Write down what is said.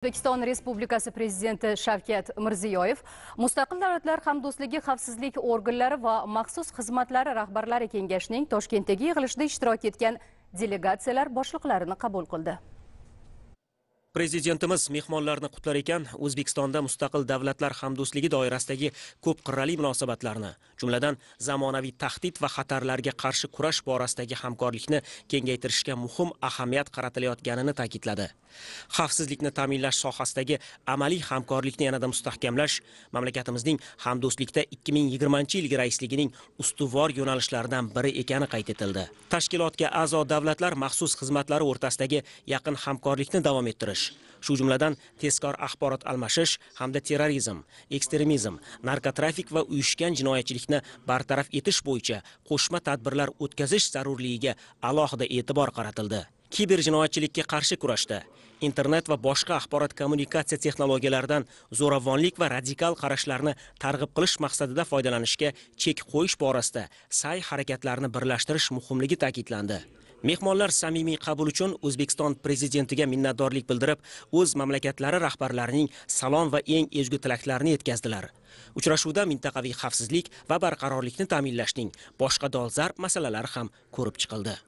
o'zbekiston respublikasi prezidenti shavkat mirziyoyev mustaqil davlatlar hamdo'stligi xavfsizlik organlari va maxsus xizmatlari rahbarlari kengashining toshkentdagi yig'ilishida ishtirok etgan delegatsiyalar boshliqlarini qabul qildi prezidentimiz mehmonlarni qutlar ekan o'zbekistonda mustaqil davlatlar hamdo'stligi doirasidagi ko'p qirrali munosabatlarni jumladan zamonaviy tahdid va xatarlarga qarshi kurash borasidagi hamkorlikni kengaytirishga muhim ahamiyat qaratilayotganini ta'kidladi xavfsizlikni ta'minlash sohasidagi amaliy hamkorlikni yanada mustahkamlash mamlakatimizning hamdo'stlikda 2020 yilgi raisligining ustuvor yo'nalishlaridan biri ekani qayd etildi tashkilotga a'zo davlatlar maxsus xizmatlari o'rtasidagi yaqin hamkorlikni davom ettirish qilish shu jumladan tezkor axborot almashish hamda terrorizm ekstremizm narkotrafik va uyushgan jinoyatchilikni bartaraf etish bo'yicha qo'shma tadbirlar o'tkazish zarurligiga alohida e'tibor qaratildi kiber jinoyatchilikka qarshi kurashda internet va boshqa axborot kommunikatsiya texnologiyalaridan zo'ravonlik va radikal qarashlarni targ'ib qilish maqsadida foydalanishga chek qo'yish borasida sa'y harakatlarni birlashtirish muhimligi ta'kidlandi mehmonlar samimiy qabul uchun o'zbekiston prezidentiga minnatdorlik bildirib o'z mamlakatlari rahbarlarining salom va eng ezgu tilaklarini yetkazdilar uchrashuvda mintaqaviy xavfsizlik va barqarorlikni ta'minlashning boshqa dolzarb masalalari ham ko'rib chiqildi